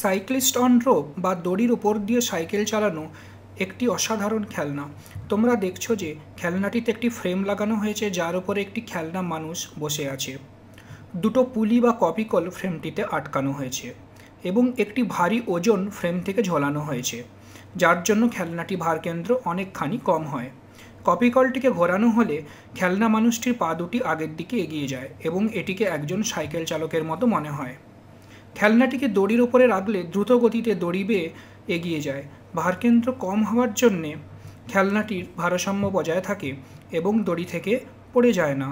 cyclist on rope বা দড়ির উপর দিয়ে সাইকেল চালানো একটি অসাধারণ খেলনা তোমরা দেখছো যে খেলনাটিতে একটি ফ্রেম লাগানো হয়েছে যার উপরে একটি খেলনা মানুষ বসে আছে দুটো পুলি বা কপিকল ফ্রেমটিতে আটকানো হয়েছে এবং একটি ভারী ওজন ফ্রেম থেকে ঝোলানো হয়েছে যার জন্য খেলনাটি ভারকেন্দ্র অনেকখানি কম হয় কপিকলটিকে ঘোরানো হলে খেলনা মানুষটির পা দুটি আগের দিকে এগিয়ে যায় এবং এটিকে একজন সাইকেল চালকের মতো মনে হয় খেলনাটিকে দড়ির ওপরে রাখলে দ্রুত গতিতে দড়ি বেয়ে এগিয়ে যায় ভারকেন্দ্র কম হওয়ার জন্যে খেলনাটির ভারসাম্য বজায় থাকে এবং দড়ি থেকে পড়ে যায় না